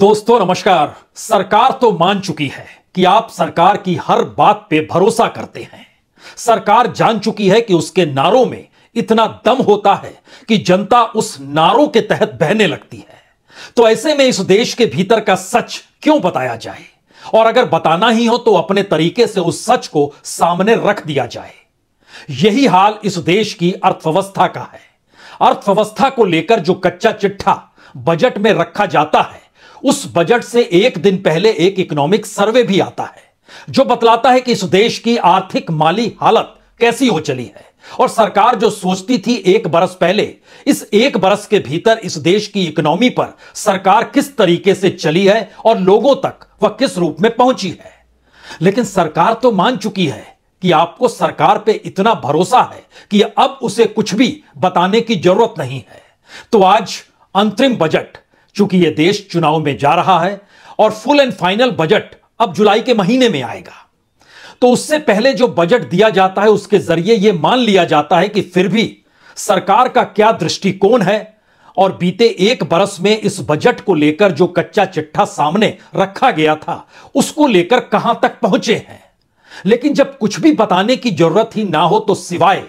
दोस्तों नमस्कार सरकार तो मान चुकी है कि आप सरकार की हर बात पे भरोसा करते हैं सरकार जान चुकी है कि उसके नारों में इतना दम होता है कि जनता उस नारों के तहत बहने लगती है तो ऐसे में इस देश के भीतर का सच क्यों बताया जाए और अगर बताना ही हो तो अपने तरीके से उस सच को सामने रख दिया जाए यही हाल इस देश की अर्थव्यवस्था का है अर्थव्यवस्था को लेकर जो कच्चा चिट्ठा बजट में रखा जाता है उस बजट से एक दिन पहले एक इकोनॉमिक सर्वे भी आता है जो बतलाता है कि इस देश की आर्थिक माली हालत कैसी हो चली है और सरकार जो सोचती थी एक बरस पहले इस एक बरस के भीतर इस देश की इकोनॉमी पर सरकार किस तरीके से चली है और लोगों तक वह किस रूप में पहुंची है लेकिन सरकार तो मान चुकी है कि आपको सरकार पे इतना भरोसा है कि अब उसे कुछ भी बताने की जरूरत नहीं है तो आज अंतरिम बजट चूंकि यह देश चुनाव में जा रहा है और फुल एंड फाइनल बजट अब जुलाई के महीने में आएगा तो उससे पहले जो बजट दिया जाता है उसके जरिए यह मान लिया जाता है कि फिर भी सरकार का क्या दृष्टिकोण है और बीते एक बरस में इस बजट को लेकर जो कच्चा चिट्ठा सामने रखा गया था उसको लेकर कहां तक पहुंचे हैं लेकिन जब कुछ भी बताने की जरूरत ही ना हो तो सिवाय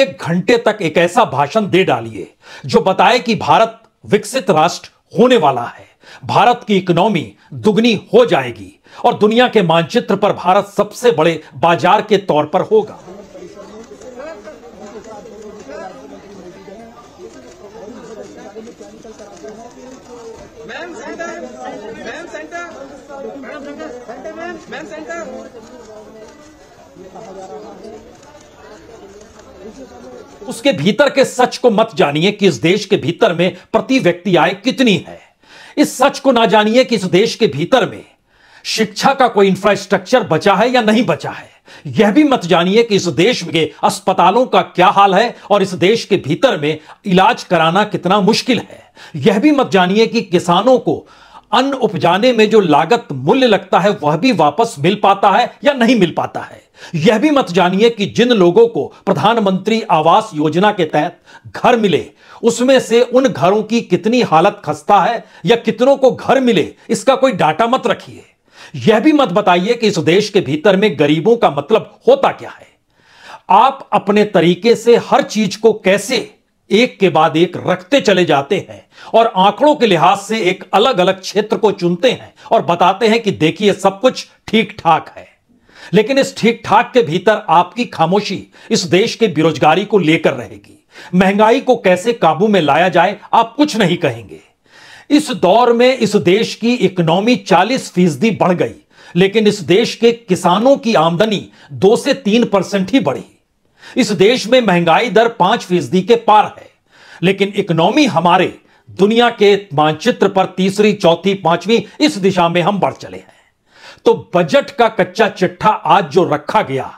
एक घंटे तक एक ऐसा भाषण दे डालिए जो बताए कि भारत विकसित राष्ट्र होने वाला है भारत की इकोनॉमी दुगनी हो जाएगी और दुनिया के मानचित्र पर भारत सबसे बड़े बाजार के तौर पर होगा उसके भीतर के सच को मत जानिए कि इस देश के भीतर में प्रति व्यक्ति आय कितनी है इस सच को ना जानिए कि इस देश के भीतर में शिक्षा का कोई इंफ्रास्ट्रक्चर बचा है या नहीं बचा है यह भी मत जानिए कि इस देश के अस्पतालों का क्या हाल है और इस देश के भीतर में इलाज कराना कितना मुश्किल है यह भी मत जानिए कि किसानों को अन्न उपजाने में जो लागत मूल्य लगता है वह भी वापस मिल पाता है या नहीं मिल पाता है यह भी मत जानिए कि जिन लोगों को प्रधानमंत्री आवास योजना के तहत घर मिले उसमें से उन घरों की कितनी हालत खस्ता है या कितनों को घर मिले इसका कोई डाटा मत रखिए यह भी मत बताइए कि इस देश के भीतर में गरीबों का मतलब होता क्या है आप अपने तरीके से हर चीज को कैसे एक के बाद एक रखते चले जाते हैं और आंकड़ों के लिहाज से एक अलग अलग क्षेत्र को चुनते हैं और बताते हैं कि देखिए सब कुछ ठीक ठाक है लेकिन इस ठीक ठाक के भीतर आपकी खामोशी इस देश के बेरोजगारी को लेकर रहेगी महंगाई को कैसे काबू में लाया जाए आप कुछ नहीं कहेंगे इस दौर में इस देश की इकोनॉमी 40 फीसदी बढ़ गई लेकिन इस देश के किसानों की आमदनी दो से तीन परसेंट ही बढ़ी इस देश में महंगाई दर पांच फीसदी के पार है लेकिन इकोनॉमी हमारे दुनिया के मानचित्र पर तीसरी चौथी पांचवी इस दिशा में हम बढ़ चले हैं तो बजट का कच्चा चिट्ठा आज जो रखा गया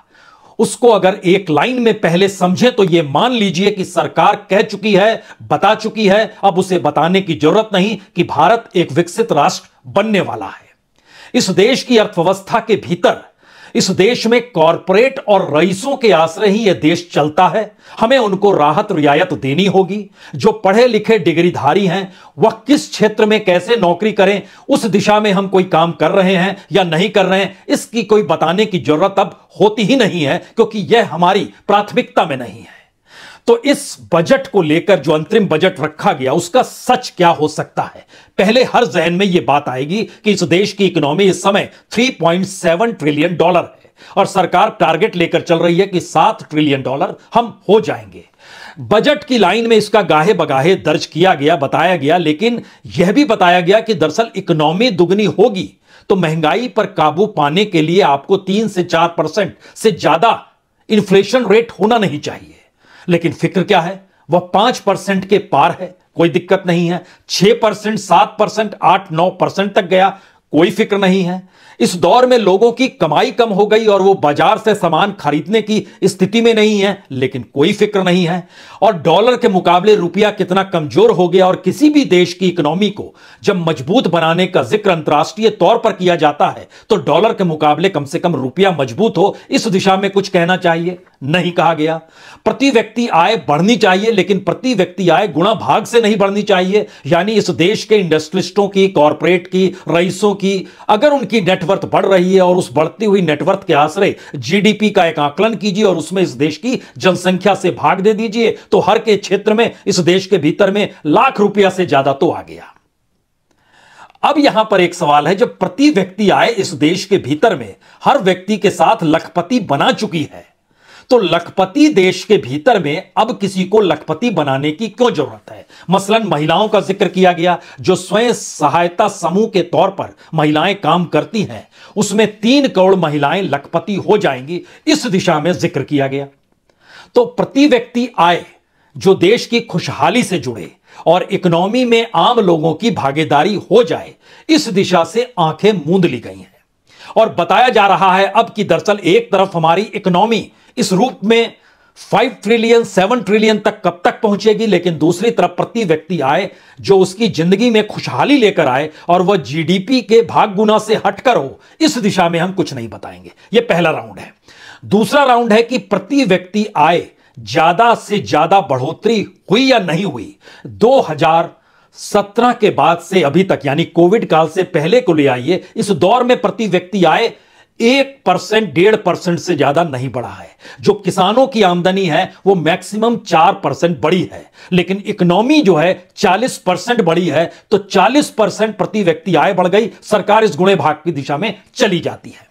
उसको अगर एक लाइन में पहले समझे तो यह मान लीजिए कि सरकार कह चुकी है बता चुकी है अब उसे बताने की जरूरत नहीं कि भारत एक विकसित राष्ट्र बनने वाला है इस देश की अर्थव्यवस्था के भीतर इस देश में कॉरपोरेट और रईसों के आश्रय ही यह देश चलता है हमें उनको राहत रियायत देनी होगी जो पढ़े लिखे डिग्रीधारी हैं वह किस क्षेत्र में कैसे नौकरी करें उस दिशा में हम कोई काम कर रहे हैं या नहीं कर रहे हैं इसकी कोई बताने की जरूरत अब होती ही नहीं है क्योंकि यह हमारी प्राथमिकता में नहीं है तो इस बजट को लेकर जो अंतरिम बजट रखा गया उसका सच क्या हो सकता है पहले हर जहन में यह बात आएगी कि इस देश की इकोनॉमी इस समय 3.7 ट्रिलियन डॉलर है और सरकार टारगेट लेकर चल रही है कि सात ट्रिलियन डॉलर हम हो जाएंगे बजट की लाइन में इसका गाहे बगाहे दर्ज किया गया बताया गया लेकिन यह भी बताया गया कि दरअसल इकोनॉमी दुगनी होगी तो महंगाई पर काबू पाने के लिए आपको तीन से चार परसेंट से ज्यादा इन्फ्लेशन रेट होना नहीं चाहिए लेकिन फिक्र क्या है वह पांच परसेंट के पार है कोई दिक्कत नहीं है छह परसेंट सात परसेंट आठ नौ परसेंट तक गया कोई फिक्र नहीं है इस दौर में लोगों की कमाई कम हो गई और वो बाजार से सामान खरीदने की स्थिति में नहीं है लेकिन कोई फिक्र नहीं है और डॉलर के मुकाबले रुपया कितना कमजोर हो गया और किसी भी देश की इकोनॉमी को जब मजबूत बनाने का जिक्र अंतर्राष्ट्रीय तौर पर किया जाता है तो डॉलर के मुकाबले कम से कम रुपया मजबूत हो इस दिशा में कुछ कहना चाहिए नहीं कहा गया प्रति व्यक्ति आय बढ़नी चाहिए लेकिन प्रति व्यक्ति आय गुणा भाग से नहीं बढ़नी चाहिए यानी इस देश के इंडस्ट्रिस्टों की कॉरपोरेट की रईसों की कि अगर उनकी नेटवर्थ बढ़ रही है और उस बढ़ती हुई नेटवर्थ के आश्रय जीडीपी का एक आकलन कीजिए और उसमें इस देश की जनसंख्या से भाग दे दीजिए तो हर के क्षेत्र में इस देश के भीतर में लाख रुपया से ज्यादा तो आ गया अब यहां पर एक सवाल है जब प्रति व्यक्ति आए इस देश के भीतर में हर व्यक्ति के साथ लखपति बना चुकी है तो लखपति देश के भीतर में अब किसी को लखपति बनाने की क्यों जरूरत है मसलन महिलाओं का जिक्र किया गया जो स्वयं सहायता समूह के तौर पर महिलाएं काम करती हैं उसमें तीन करोड़ महिलाएं लखपति हो जाएंगी इस दिशा में जिक्र किया गया तो प्रति व्यक्ति आय जो देश की खुशहाली से जुड़े और इकोनॉमी में आम लोगों की भागीदारी हो जाए इस दिशा से आंखें मूंद ली गई हैं और बताया जा रहा है अब कि दरअसल एक तरफ हमारी इकोनॉमी इस रूप में फाइव ट्रिलियन सेवन ट्रिलियन तक कब तक पहुंचेगी लेकिन दूसरी तरफ प्रति व्यक्ति आए जो उसकी जिंदगी में खुशहाली लेकर आए और वह जीडीपी के भाग गुना से हटकर हो इस दिशा में हम कुछ नहीं बताएंगे यह पहला राउंड है दूसरा राउंड है कि प्रति व्यक्ति आए ज्यादा से ज्यादा बढ़ोतरी हुई या नहीं हुई हजार सत्रह के बाद से अभी तक यानी कोविड काल से पहले को ले आइए इस दौर में प्रति व्यक्ति आय एक परसेंट डेढ़ परसेंट से ज्यादा नहीं बढ़ा है जो किसानों की आमदनी है वो मैक्सिमम चार परसेंट बढ़ी है लेकिन इकोनॉमी जो है चालीस परसेंट बढ़ी है तो चालीस परसेंट प्रति व्यक्ति आय बढ़ गई सरकार इस गुणे भाग की दिशा में चली जाती है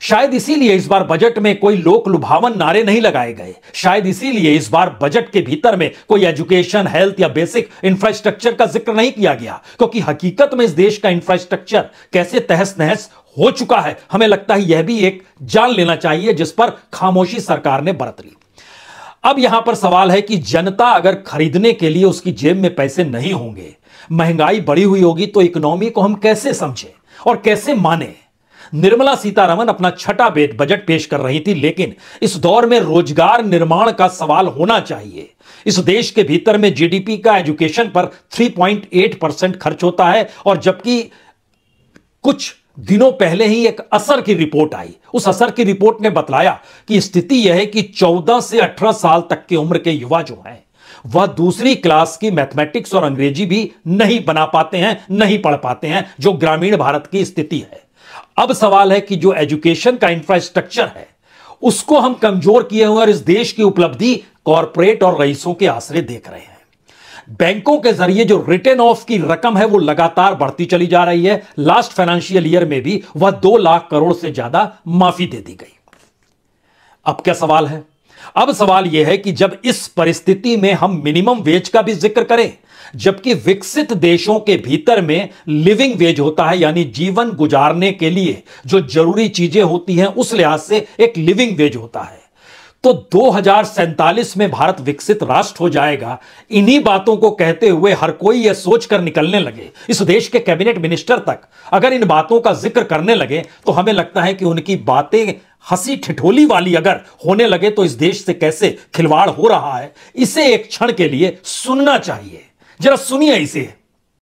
शायद इसीलिए इस बार बजट में कोई लोक लुभावन नारे नहीं लगाए गए शायद इसीलिए इस बार बजट के भीतर में कोई एजुकेशन हेल्थ या बेसिक इंफ्रास्ट्रक्चर का जिक्र नहीं किया गया क्योंकि हकीकत में इस देश का इंफ्रास्ट्रक्चर कैसे तहस नहस हो चुका है हमें लगता है यह भी एक जान लेना चाहिए जिस पर खामोशी सरकार ने बरत ली अब यहां पर सवाल है कि जनता अगर खरीदने के लिए उसकी जेब में पैसे नहीं होंगे महंगाई बढ़ी हुई होगी तो इकोनॉमी को हम कैसे समझें और कैसे माने निर्मला सीतारमन अपना छठा बजट पेश कर रही थी लेकिन इस दौर में रोजगार निर्माण का सवाल होना चाहिए इस देश के भीतर में जीडीपी का एजुकेशन पर 3.8 परसेंट खर्च होता है और जबकि कुछ दिनों पहले ही एक असर की रिपोर्ट आई उस असर की रिपोर्ट ने बतलाया कि स्थिति यह है कि 14 से 18 साल तक की उम्र के युवा जो हैं वह दूसरी क्लास की मैथमेटिक्स और अंग्रेजी भी नहीं बना पाते हैं नहीं पढ़ पाते हैं जो ग्रामीण भारत की स्थिति है अब सवाल है कि जो एजुकेशन का इंफ्रास्ट्रक्चर है उसको हम कमजोर किए हुए और इस देश की उपलब्धि कॉरपोरेट और रईसों के आश्रय देख रहे हैं बैंकों के जरिए जो रिटर्न ऑफ की रकम है वो लगातार बढ़ती चली जा रही है लास्ट फाइनेंशियल ईयर में भी वह दो लाख करोड़ से ज्यादा माफी दे दी गई अब क्या सवाल है अब सवाल यह है कि जब इस परिस्थिति में हम मिनिमम वेज का भी जिक्र करें जबकि विकसित देशों के भीतर में लिविंग वेज होता है यानी जीवन गुजारने के लिए जो जरूरी चीजें होती हैं उस लिहाज से एक लिविंग वेज होता है तो दो में भारत विकसित राष्ट्र हो जाएगा इन्हीं बातों को कहते हुए हर कोई यह सोचकर निकलने लगे इस देश के कैबिनेट मिनिस्टर तक अगर इन बातों का जिक्र करने लगे तो हमें लगता है कि उनकी बातें हंसी ठिठोली वाली अगर होने लगे तो इस देश से कैसे खिलवाड़ हो रहा है इसे एक क्षण के लिए सुनना चाहिए जरा सुनिए इसे